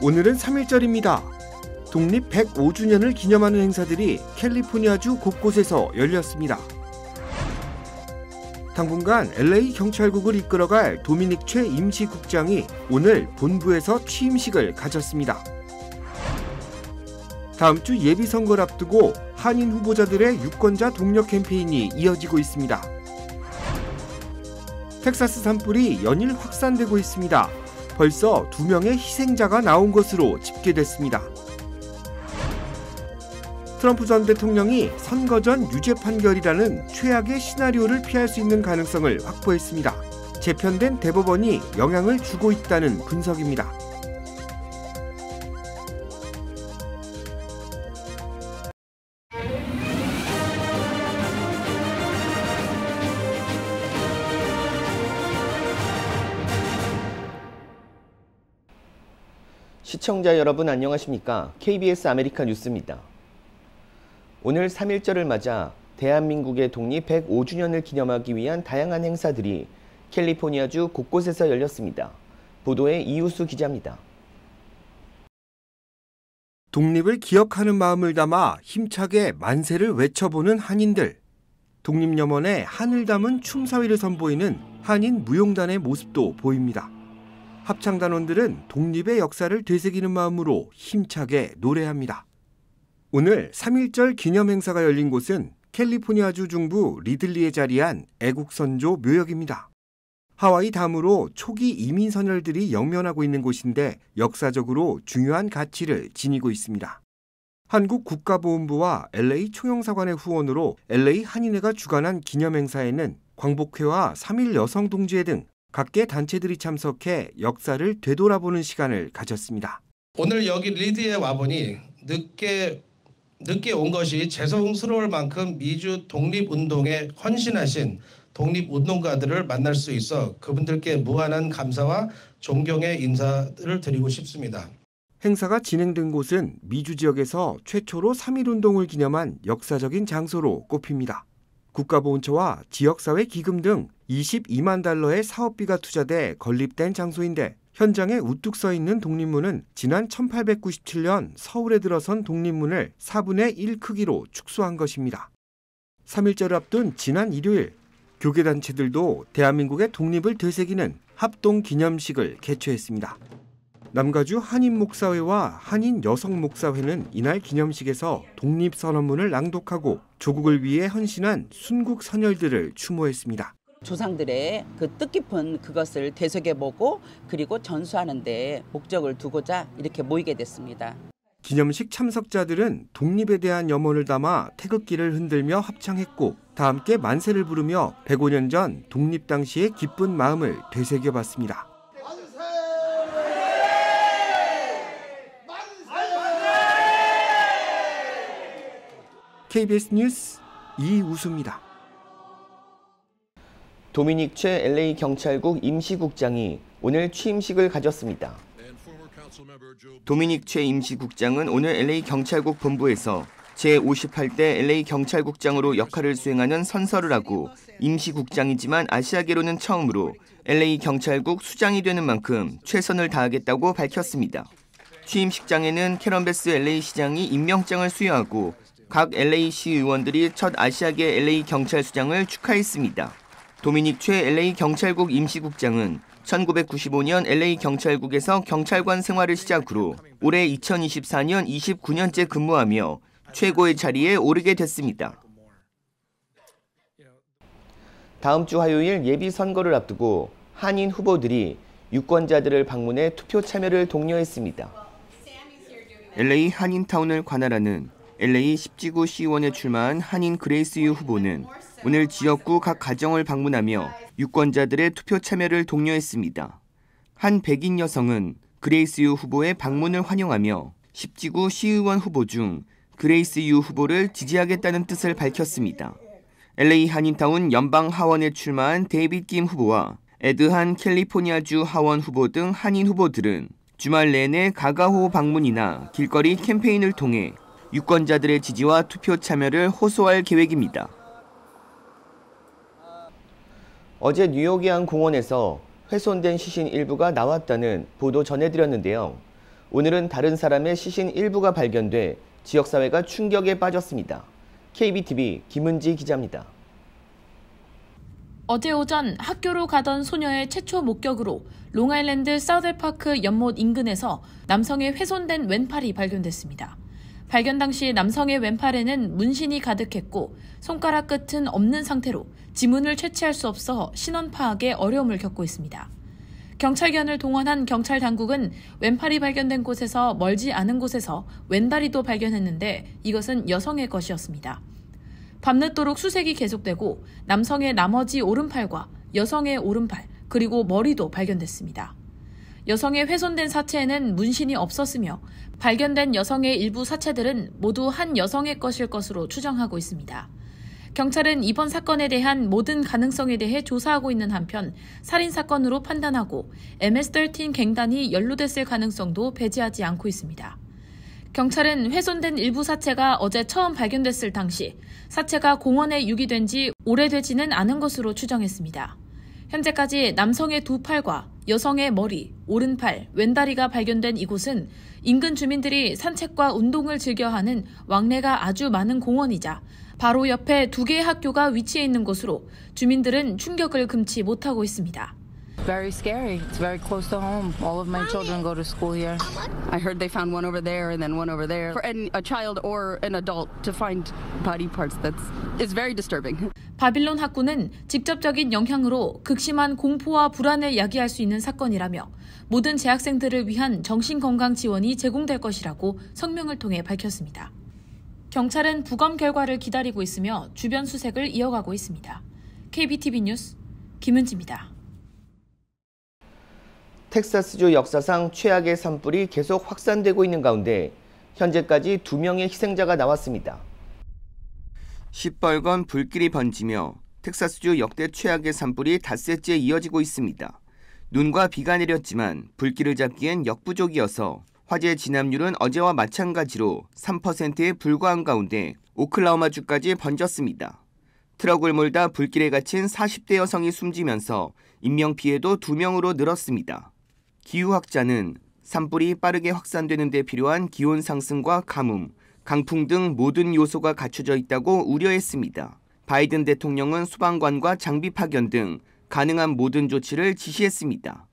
오늘은 3일절입니다. 독립 105주년을 기념하는 행사들이 캘리포니아주 곳곳에서 열렸습니다. 당분간 LA 경찰국을 이끌어갈 도미닉 최 임시국장이 오늘 본부에서 취임식을 가졌습니다. 다음 주 예비선거를 앞두고 한인 후보자들의 유권자 동력 캠페인이 이어지고 있습니다. 텍사스 산불이 연일 확산되고 있습니다. 벌써 두 명의 희생자가 나온 것으로 집계됐습니다. 트럼프 전 대통령이 선거 전 유죄 판결이라는 최악의 시나리오를 피할 수 있는 가능성을 확보했습니다. 재편된 대법원이 영향을 주고 있다는 분석입니다. 시청자 여러분 안녕하십니까? KBS 아메리카 뉴스입니다. 오늘 3.1절을 맞아 대한민국의 독립 105주년을 기념하기 위한 다양한 행사들이 캘리포니아주 곳곳에서 열렸습니다. 보도에 이우수 기자입니다. 독립을 기억하는 마음을 담아 힘차게 만세를 외쳐보는 한인들. 독립염원에 한을 담은 춤사위를 선보이는 한인 무용단의 모습도 보입니다. 합창단원들은 독립의 역사를 되새기는 마음으로 힘차게 노래합니다. 오늘 3.1절 기념행사가 열린 곳은 캘리포니아주 중부 리들리에 자리한 애국선조 묘역입니다. 하와이 다음으로 초기 이민 선열들이 영면하고 있는 곳인데 역사적으로 중요한 가치를 지니고 있습니다. 한국 국가보훈부와 LA 총영사관의 후원으로 LA 한인회가 주관한 기념행사에는 광복회와 3.1 여성동지회 등 각계 단체들이 참석해 역사를 되돌아보는 시간을 가졌습니다. 오늘 여기 리드에 와보니 늦게 늦게 온 것이 죄송스러울 만큼 미주 독립운동에 헌신하신 독립운동가들을 만날 수 있어 그분들께 무한한 감사와 존경의 인사를 드리고 싶습니다. 행사가 진행된 곳은 미주 지역에서 최초로 3.1운동을 기념한 역사적인 장소로 꼽힙니다. 국가보훈처와 지역사회 기금 등 22만 달러의 사업비가 투자돼 건립된 장소인데 현장에 우뚝 서 있는 독립문은 지난 1897년 서울에 들어선 독립문을 4분의 1 크기로 축소한 것입니다. 3일절을 앞둔 지난 일요일 교계단체들도 대한민국의 독립을 되새기는 합동 기념식을 개최했습니다. 남가주 한인 목사회와 한인 여성 목사회는 이날 기념식에서 독립선언문을 낭독하고 조국을 위해 헌신한 순국 선열들을 추모했습니다. 조상들의 그 뜻깊은 그것을 되새겨보고 그리고 전수하는 데 목적을 두고자 이렇게 모이게 됐습니다. 기념식 참석자들은 독립에 대한 염원을 담아 태극기를 흔들며 합창했고 다 함께 만세를 부르며 105년 전 독립 당시의 기쁜 마음을 되새겨봤습니다. KBS 뉴스 이우수입니다. 도미닉 최 LA 경찰국 임시국장이 오늘 취임식을 가졌습니다. 도미닉 최 임시국장은 오늘 LA 경찰국 본부에서 제58대 LA 경찰국장으로 역할을 수행하는 선서를 하고 임시국장이지만 아시아계로는 처음으로 LA 경찰국 수장이 되는 만큼 최선을 다하겠다고 밝혔습니다. 취임식장에는 캐런베스 LA 시장이 임명장을 수여하고 각 LA시 의원들이 첫 아시아계 LA 경찰수장을 축하했습니다. 도미닉 최 LA 경찰국 임시국장은 1995년 LA 경찰국에서 경찰관 생활을 시작으로 올해 2024년 29년째 근무하며 최고의 자리에 오르게 됐습니다. 다음 주 화요일 예비 선거를 앞두고 한인 후보들이 유권자들을 방문해 투표 참여를 독려했습니다. LA 한인타운을 관할하는 LA 10지구 시의원에 출마한 한인 그레이스 유 후보는 오늘 지역구 각 가정을 방문하며 유권자들의 투표 참여를 독려했습니다. 한 백인 여성은 그레이스 유 후보의 방문을 환영하며 10지구 시의원 후보 중 그레이스 유 후보를 지지하겠다는 뜻을 밝혔습니다. LA 한인타운 연방 하원에 출마한 데이빗 김 후보와 에드한 캘리포니아주 하원 후보 등 한인 후보들은 주말 내내 가가호 방문이나 길거리 캠페인을 통해 유권자들의 지지와 투표 참여를 호소할 계획입니다. 어제 뉴욕의 한 공원에서 훼손된 시신 일부가 나왔다는 보도 전해드렸는데요. 오늘은 다른 사람의 시신 일부가 발견돼 지역사회가 충격에 빠졌습니다. KBTV 김은지 기자입니다. 어제 오전 학교로 가던 소녀의 최초 목격으로 롱아일랜드 사우델파크 연못 인근에서 남성의 훼손된 왼팔이 발견됐습니다. 발견 당시 남성의 왼팔에는 문신이 가득했고 손가락 끝은 없는 상태로 지문을 채취할 수 없어 신원 파악에 어려움을 겪고 있습니다. 경찰견을 동원한 경찰 당국은 왼팔이 발견된 곳에서 멀지 않은 곳에서 왼다리도 발견했는데 이것은 여성의 것이었습니다. 밤늦도록 수색이 계속되고 남성의 나머지 오른팔과 여성의 오른팔 그리고 머리도 발견됐습니다. 여성의 훼손된 사체에는 문신이 없었으며 발견된 여성의 일부 사체들은 모두 한 여성의 것일 것으로 추정하고 있습니다. 경찰은 이번 사건에 대한 모든 가능성에 대해 조사하고 있는 한편 살인 사건으로 판단하고 MS-13 갱단이 연루됐을 가능성도 배제하지 않고 있습니다. 경찰은 훼손된 일부 사체가 어제 처음 발견됐을 당시 사체가 공원에 유기된 지 오래되지는 않은 것으로 추정했습니다. 현재까지 남성의 두 팔과 여성의 머리, 오른팔, 왼다리가 발견된 이곳은 인근 주민들이 산책과 운동을 즐겨하는 왕래가 아주 많은 공원이자 바로 옆에 두 개의 학교가 위치해 있는 곳으로 주민들은 충격을 금치 못하고 있습니다. Very scary. It's very close to home. All of my children go to school here. I heard they found one over there and then one over there. For an, a child or an adult to find body parts that's is very disturbing. 바빌론 학구는 직접적인 영향으로 극심한 공포와 불안을 야기할 수 있는 사건이라며 모든 재학생들을 위한 정신건강 지원이 제공될 것이라고 성명을 통해 밝혔습니다. 경찰은 부검 결과를 기다리고 있으며 주변 수색을 이어가고 있습니다. KBTV 뉴스 김은지입니다. 텍사스주 역사상 최악의 산불이 계속 확산되고 있는 가운데 현재까지 두명의 희생자가 나왔습니다. 시뻘건 불길이 번지며 텍사스주 역대 최악의 산불이 닷새째 이어지고 있습니다. 눈과 비가 내렸지만 불길을 잡기엔 역부족이어서 화재 진압률은 어제와 마찬가지로 3%에 불과한 가운데 오클라호마주까지 번졌습니다. 트럭을 몰다 불길에 갇힌 40대 여성이 숨지면서 인명피해도 2명으로 늘었습니다. 기후학자는 산불이 빠르게 확산되는 데 필요한 기온 상승과 가뭄, 강풍 등 모든 요소가 갖춰져 있다고 우려했습니다. 바이든 대통령은 소방관과 장비 파견 등 가능한 모든 조치를 지시했습니다.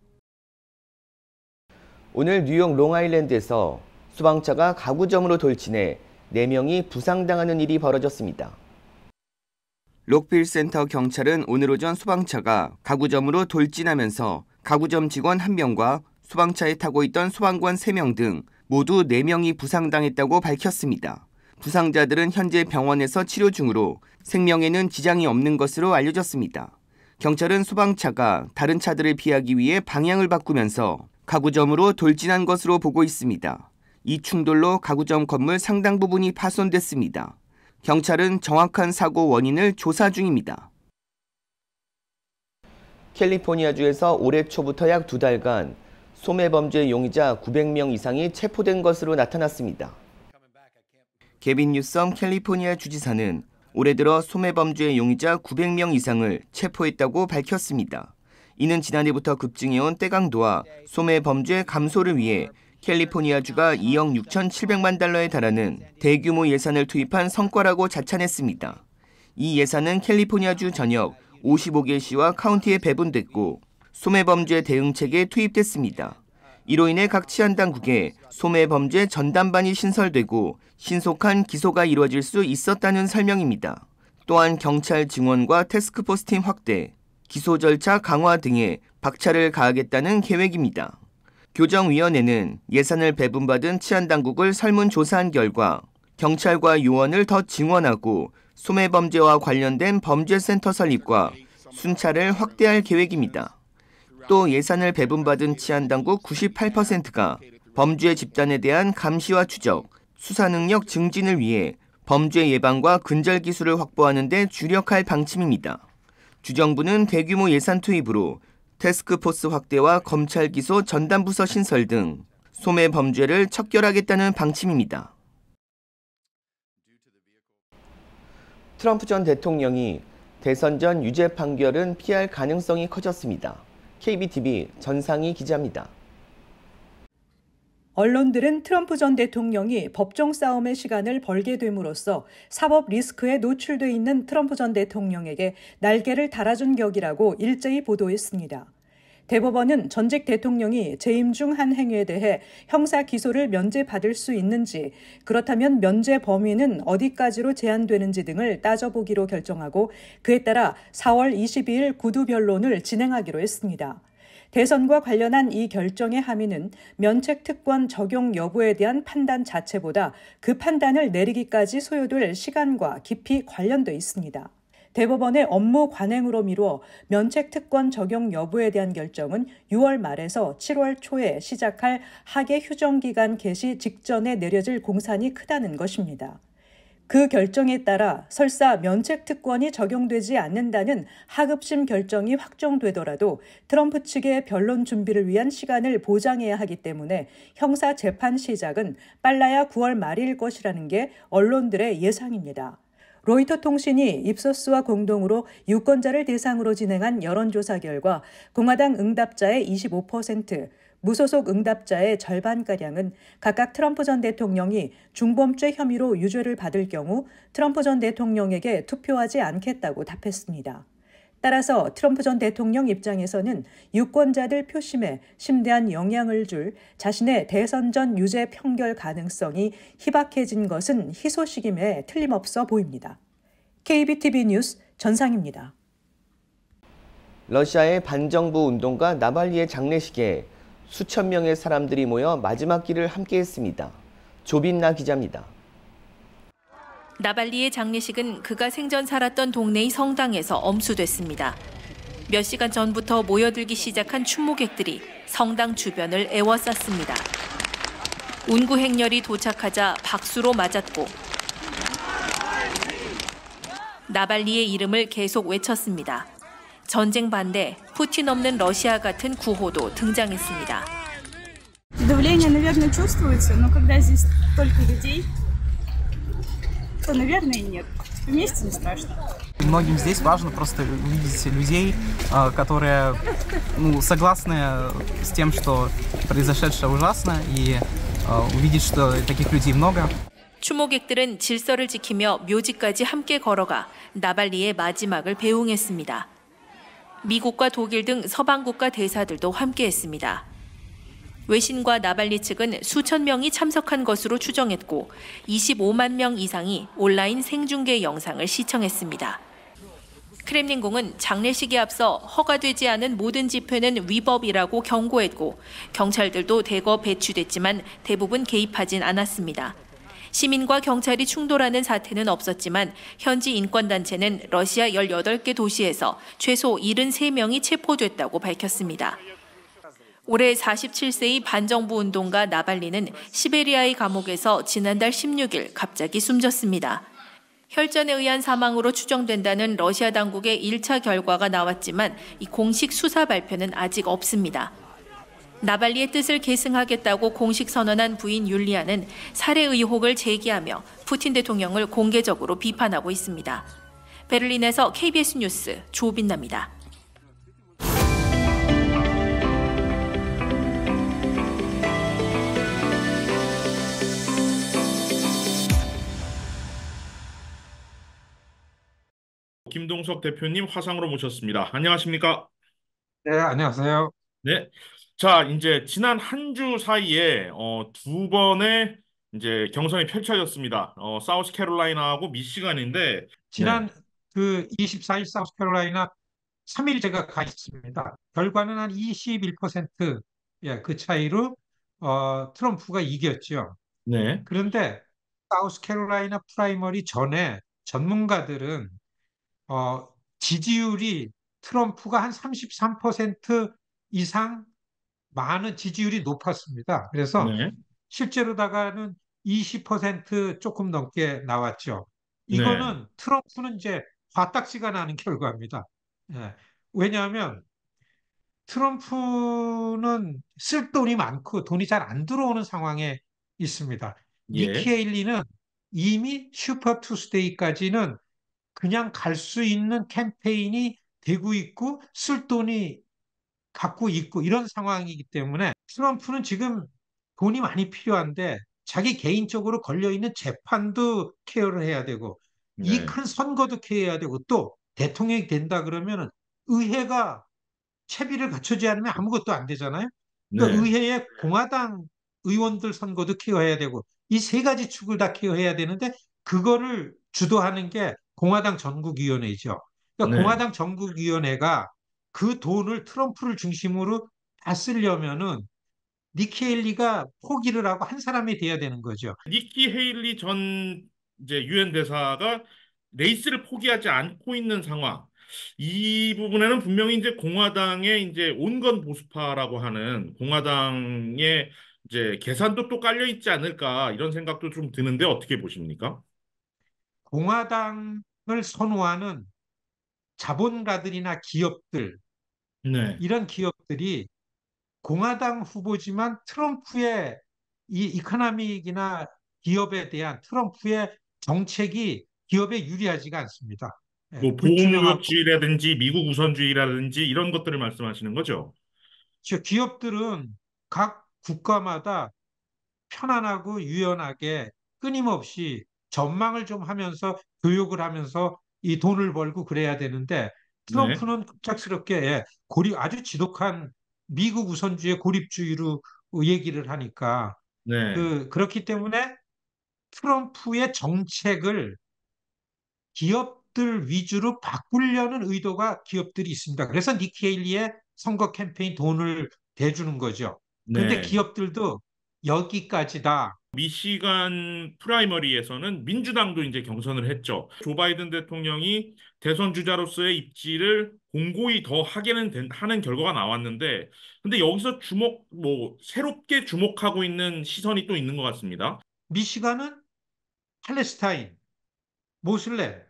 오늘 뉴욕 롱아일랜드에서 소방차가 가구점으로 돌진해 4명이 부상당하는 일이 벌어졌습니다. 록필 센터 경찰은 오늘 오전 소방차가 가구점으로 돌진하면서 가구점 직원 1명과 소방차에 타고 있던 소방관 3명 등 모두 4명이 부상당했다고 밝혔습니다. 부상자들은 현재 병원에서 치료 중으로 생명에는 지장이 없는 것으로 알려졌습니다. 경찰은 소방차가 다른 차들을 피하기 위해 방향을 바꾸면서 가구점으로 돌진한 것으로 보고 있습니다. 이 충돌로 가구점 건물 상당 부분이 파손됐습니다. 경찰은 정확한 사고 원인을 조사 중입니다. 캘리포니아주에서 올해 초부터 약 두 달간 소매 범죄 용의자 900명 이상이 체포된 것으로 나타났습니다. 개빈 뉴섬 캘리포니아 주지사는 올해 들어 소매 범죄 용의자 900명 이상을 체포했다고 밝혔습니다. 이는 지난해부터 급증해온 떼강도와 소매 범죄 감소를 위해 캘리포니아주가 2억 6,700만 달러에 달하는 대규모 예산을 투입한 성과라고 자찬했습니다. 이 예산은 캘리포니아주 전역 55개 시와 카운티에 배분됐고 소매범죄 대응책에 투입됐습니다. 이로 인해 각 치안당국에 소매범죄 전담반이 신설되고 신속한 기소가 이루어질 수 있었다는 설명입니다. 또한 경찰 증원과 테스크포스 팀 확대, 기소 절차 강화 등에 박차를 가하겠다는 계획입니다. 교정위원회는 예산을 배분받은 치안당국을 설문조사한 결과 경찰과 요원을 더 증원하고 소매범죄와 관련된 범죄센터 설립과 순찰을 확대할 계획입니다. 또 예산을 배분받은 치안당국 98%가 범죄 집단에 대한 감시와 추적, 수사 능력 증진을 위해 범죄 예방과 근절 기술을 확보하는 데 주력할 방침입니다. 주정부는 대규모 예산 투입으로 테스크포스 확대와 검찰 기소 전담부서 신설 등 소매 범죄를 척결하겠다는 방침입니다. 트럼프 전 대통령이 대선 전 유죄 판결은 피할 가능성이 커졌습니다. KBTV 전상희 기자입니다. 언론들은 트럼프 전 대통령이 법정 싸움의 시간을 벌게 됨으로써 사법 리스크에 노출돼 있는 트럼프 전 대통령에게 날개를 달아준 격이라고 일제히 보도했습니다. 대법원은 전직 대통령이 재임 중 한 행위에 대해 형사 기소를 면제받을 수 있는지, 그렇다면 면제 범위는 어디까지로 제한되는지 등을 따져보기로 결정하고 그에 따라 4월 22일 구두 변론을 진행하기로 했습니다. 대선과 관련한 이 결정의 함의는 면책 특권 적용 여부에 대한 판단 자체보다 그 판단을 내리기까지 소요될 시간과 깊이 관련돼 있습니다. 대법원의 업무 관행으로 미루어 면책 특권 적용 여부에 대한 결정은 6월 말에서 7월 초에 시작할 학예 휴정 기간 개시 직전에 내려질 공산이 크다는 것입니다. 그 결정에 따라 설사 면책 특권이 적용되지 않는다는 하급심 결정이 확정되더라도 트럼프 측의 변론 준비를 위한 시간을 보장해야 하기 때문에 형사 재판 시작은 빨라야 9월 말일 것이라는 게 언론들의 예상입니다. 로이터 통신이 입소스와 공동으로 유권자를 대상으로 진행한 여론조사 결과 공화당 응답자의 25%, 무소속 응답자의 절반가량은 각각 트럼프 전 대통령이 중범죄 혐의로 유죄를 받을 경우 트럼프 전 대통령에게 투표하지 않겠다고 답했습니다. 따라서 트럼프 전 대통령 입장에서는 유권자들 표심에 심대한 영향을 줄 자신의 대선 전 유죄 평결 가능성이 희박해진 것은 희소식임에 틀림없어 보입니다. KBTV 뉴스 전상입니다. 러시아의 반정부 운동가 나발리의 장례식에 수천 명의 사람들이 모여 마지막 길을 함께했습니다. 조빈나 기자입니다. 나발리의 장례식은 그가 생전 살았던 동네의 성당에서 엄수됐습니다. 몇 시간 전부터 모여들기 시작한 춘모객들이 성당 주변을 에워쌌습니다. 운구 행렬이 도착하자 박수로 맞았고 나발리의 이름을 계속 외쳤습니다. 전쟁 반대, 푸틴 없는 러시아 같은 구호도 등장했습니다. то, наверное, нет. Вместе не страшно. Многим здесь важно просто увидеть людей, которые ну, согласны с тем, что произошедшее ужасно, и увидеть, что таких людей много. 추모객들은 질서를 지키며 묘지까지 함께 걸어가 나발리의 마지막을 배웅했습니다. 미국과 독일 등 서방국가 대사들도 함께했습니다. 외신과 나발리 측은 수천 명이 참석한 것으로 추정했고 25만 명 이상이 온라인 생중계 영상을 시청했습니다. 크렘린궁은 장례식에 앞서 허가되지 않은 모든 집회는 위법이라고 경고했고 경찰들도 대거 배치됐지만 대부분 개입하진 않았습니다. 시민과 경찰이 충돌하는 사태는 없었지만 현지 인권단체는 러시아 18개 도시에서 최소 73명이 체포됐다고 밝혔습니다. 올해 47세의 반정부 운동가 나발리는 시베리아의 감옥에서 지난달 16일 갑자기 숨졌습니다. 혈전에 의한 사망으로 추정된다는 러시아 당국의 1차 결과가 나왔지만 공식 수사 발표는 아직 없습니다. 나발리의 뜻을 계승하겠다고 공식 선언한 부인 율리아는 살해 의혹을 제기하며 푸틴 대통령을 공개적으로 비판하고 있습니다. 베를린에서 KBS 뉴스 조빈나입니다. 김동석 대표님 화상으로 모셨습니다. 안녕하십니까? 네, 안녕하세요. 네. 자, 이제 지난 한 주 사이에 어, 두 번의 이제 경선이 펼쳐졌습니다. 어, 사우스캐롤라이나하고 미시간인데 지난 네. 그 24일 사우스캐롤라이나 3일 제가 가 있습니다. 결과는 한 21%, 예, 그 차이로 어, 트럼프가 이겼죠. 네. 그런데 사우스캐롤라이나 프라이머리 전에 전문가들은 어, 지지율이 트럼프가 한 33% 이상 많은 지지율이 높았습니다. 그래서 네. 실제로다가는 20% 조금 넘게 나왔죠. 네. 이거는 네. 트럼프는 이제 화딱지가 나는 결과입니다. 네. 왜냐하면 트럼프는 쓸 돈이 많고 돈이 잘 안 들어오는 상황에 있습니다. 예. 니키 헤일리는 이미 슈퍼 투스데이까지는 그냥 갈 수 있는 캠페인이 되고 있고 쓸 돈이 갖고 있고 이런 상황이기 때문에 트럼프는 지금 돈이 많이 필요한데 자기 개인적으로 걸려있는 재판도 케어를 해야 되고 네. 이큰 선거도 케어해야 되고 또 대통령이 된다 그러면 의회가 채비를 갖추지 않으면 아무것도 안 되잖아요. 그러니까 네. 의회의 공화당 의원들 선거도 케어해야 되고 이 세 가지 축을 다 케어해야 되는데 그거를 주도하는 게 공화당 전국위원회죠. 그러니까 네. 공화당 전국위원회가 그 돈을 트럼프를 중심으로 다 쓰려면은 니키 헤일리가 포기를 하고 한 사람이 돼야 되는 거죠. 니키 헤일리 전 이제 유엔 대사가 레이스를 포기하지 않고 있는 상황. 이 부분에는 분명히 이제 공화당의 이제 온건 보수파라고 하는 공화당의 이제 계산도 또 깔려 있지 않을까 이런 생각도 좀 드는데 어떻게 보십니까? 공화당을 선호하는 자본가들이나 기업들 네. 이런 기업들이 공화당 후보지만 트럼프의 이 이코노믹이나 기업에 대한 트럼프의 정책이 기업에 유리하지가 않습니다. 예, 뭐 보호무역주의라든지 미국 우선주의라든지 이런 것들을 말씀하시는 거죠. 그렇죠. 기업들은 각 국가마다 편안하고 유연하게 끊임없이 전망을 좀 하면서 교육을 하면서 이 돈을 벌고 그래야 되는데 트럼프는 네. 급작스럽게 예, 고립 아주 지독한 미국 우선주의 고립주의로 얘기를 하니까 네. 그, 그렇기 때문에 트럼프의 정책을 기업들 위주로 바꾸려는 의도가 기업들이 있습니다. 그래서 니케일리의 선거 캠페인 돈을 대주는 거죠. 그런데 네. 기업들도 여기까지다. 미시간 프라이머리에서는 민주당도 이제 경선을 했죠. 조 바이든 대통령이 대선 주자로서의 입지를 공고히 더 하게는 된, 하는 결과가 나왔는데, 근데 여기서 주목 뭐 새롭게 주목하고 있는 시선이 또 있는 것 같습니다. 미시간은 팔레스타인, 모슬렘,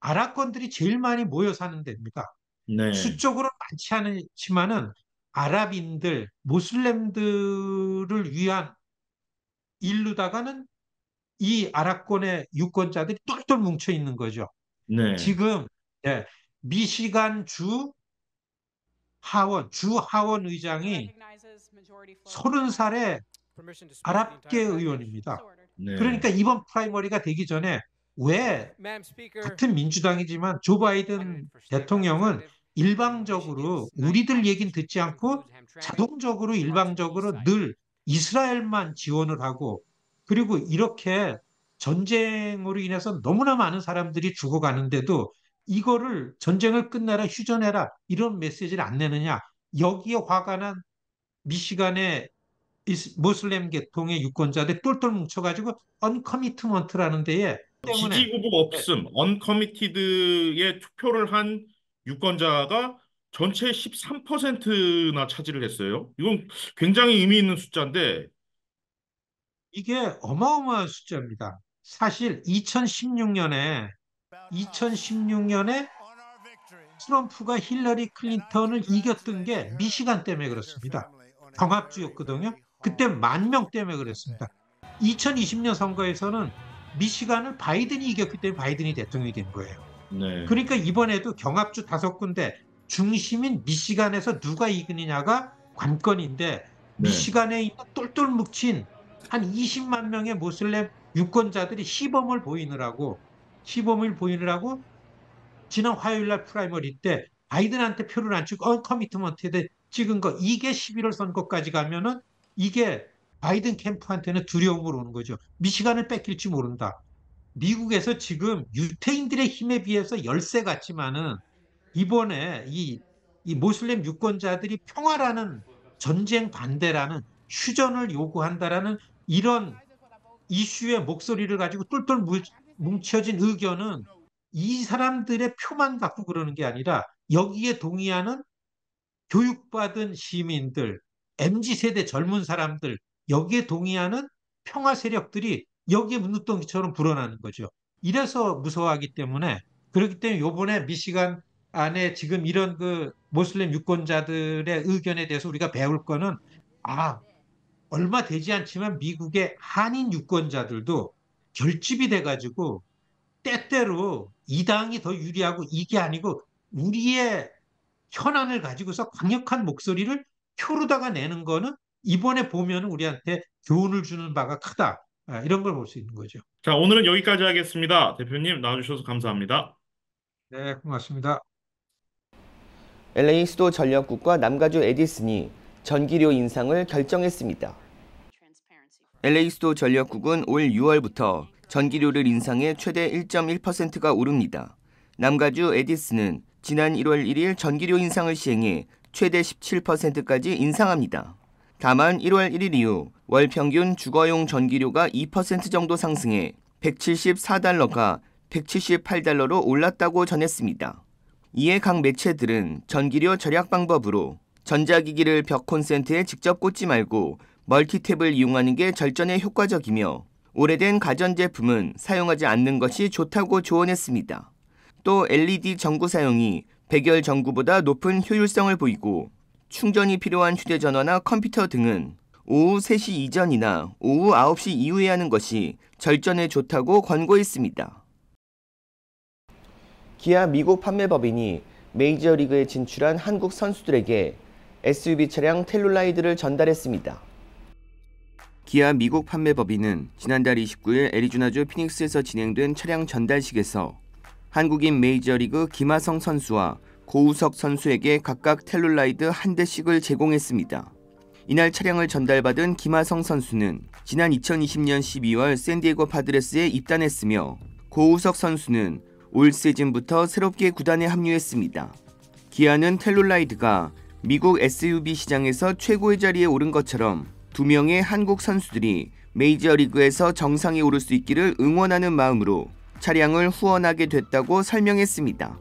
아랍권들이 제일 많이 모여 사는 데입니다. 네. 수적으로 많지 않지만은 아랍인들, 모슬렘들을 위한 일루다가는 이 아랍권의 유권자들이 똘똘 뭉쳐 있는 거죠. 네. 지금 예, 미시간 주 하원 주 하원 의장이 서른 살의 아랍계 의원입니다. 네. 그러니까 이번 프라이머리가 되기 전에 왜 같은 민주당이지만 조 바이든 대통령은 일방적으로 우리들 얘긴 듣지 않고 자동적으로 일방적으로 늘 이스라엘만 지원을 하고 그리고 이렇게 전쟁으로 인해서 너무나 많은 사람들이 죽어가는데도 이거를 전쟁을 끝내라 휴전해라 이런 메시지를 안 내느냐 여기에 화가 난 미시간의 모슬렘 계통의 유권자들 똘똘 뭉쳐가지고 언커미트먼트라는 데에 지지후보 없음 네. 언커미티드에 투표를 한 유권자가 전체 13%나 차지를 했어요. 이건 굉장히 의미 있는 숫자인데 이게 어마어마한 숫자입니다. 사실 2016년에 2016년에 트럼프가 힐러리 클린턴을 이겼던 게 미시간 때문에 그렇습니다. 경합주였거든요. 그때 만 명 때문에 그랬습니다. 2020년 선거에서는 미시간을 바이든이 이겼기 때문에 바이든이 대통령이 된 거예요. 네. 그러니까 이번에도 경합주 다섯 군데 중심인 미시간에서 누가 이기느냐가 관건인데 네. 미시간에 있는 똘똘 뭉친 한 20만 명의 모슬렘 유권자들이 시범을 보이느라고 시범을 보이느라고 지난 화요일 날 프라이머리 때 바이든한테 표를 안 찍고 언커미트먼트에 찍은 거 이게 11월 선거까지 가면은 이게 바이든 캠프한테는 두려움으로 오는 거죠. 미시간을 뺏길지 모른다. 미국에서 지금 유태인들의 힘에 비해서 열세 같지만은 이번에 이, 이 모슬렘 유권자들이 평화라는 전쟁 반대라는 휴전을 요구한다라는 이런 이슈의 목소리를 가지고 똘똘 뭉쳐진 의견은 이 사람들의 표만 갖고 그러는 게 아니라 여기에 동의하는 교육받은 시민들, MZ 세대 젊은 사람들, 여기에 동의하는 평화 세력들이 여기에 문둥덩이처럼 불어나는 거죠. 이래서 무서워하기 때문에 그렇기 때문에 요번에 미시간 안에 지금 이런 그모슬렘 유권자들의 의견에 대해서 우리가 배울 거는 아 얼마 되지 않지만 미국의 한인 유권자들도 결집이 돼가지고 때때로 이 당이 더 유리하고 이게 아니고 우리의 현안을 가지고서 강력한 목소리를 표로다가 내는 거는 이번에 보면 우리한테 교훈을 주는 바가 크다. 아, 이런 걸 볼 수 있는 거죠. 자, 오늘은 여기까지 하겠습니다. 대표님 나와주셔서 감사합니다. 네, 고맙습니다. LA 수도 전력국과 남가주 에디슨이 전기료 인상을 결정했습니다. LA 수도 전력국은 올 6월부터 전기료를 인상해 최대 1.1%가 오릅니다. 남가주 에디슨은 지난 1월 1일 전기료 인상을 시행해 최대 17%까지 인상합니다. 다만 1월 1일 이후 월 평균 주거용 전기료가 2% 정도 상승해 174달러가 178달러로 올랐다고 전했습니다. 이에 각 매체들은 전기료 절약 방법으로 전자기기를 벽 콘센트에 직접 꽂지 말고 멀티탭을 이용하는 게 절전에 효과적이며 오래된 가전제품은 사용하지 않는 것이 좋다고 조언했습니다. 또 LED 전구 사용이 백열 전구보다 높은 효율성을 보이고 충전이 필요한 휴대전화나 컴퓨터 등은 오후 3시 이전이나 오후 9시 이후에 하는 것이 절전에 좋다고 권고했습니다. 기아 미국 판매법인이 메이저리그에 진출한 한국 선수들에게 SUV 차량 텔룰라이드를 전달했습니다. 기아 미국 판매법인은 지난달 29일 애리조나주 피닉스에서 진행된 차량 전달식에서 한국인 메이저리그 김하성 선수와 고우석 선수에게 각각 텔룰라이드 한 대씩을 제공했습니다. 이날 차량을 전달받은 김하성 선수는 지난 2020년 12월 샌디에고 파드레스에 입단했으며 고우석 선수는 올 시즌부터 새롭게 구단에 합류했습니다. 기아는 텔룰라이드가 미국 SUV 시장에서 최고의 자리에 오른 것처럼 두 명의 한국 선수들이 메이저리그에서 정상에 오를 수 있기를 응원하는 마음으로 차량을 후원하게 됐다고 설명했습니다.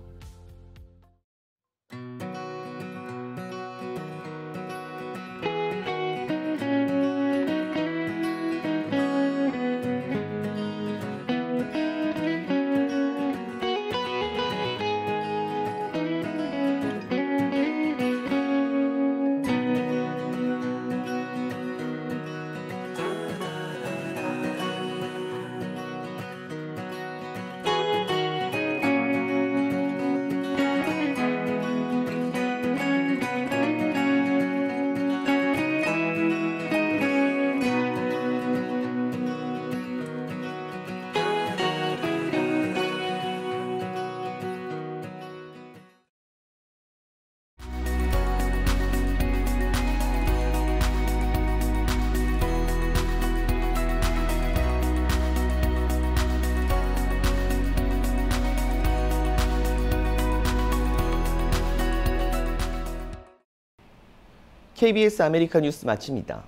KBS 아메리카 뉴스 마칩니다.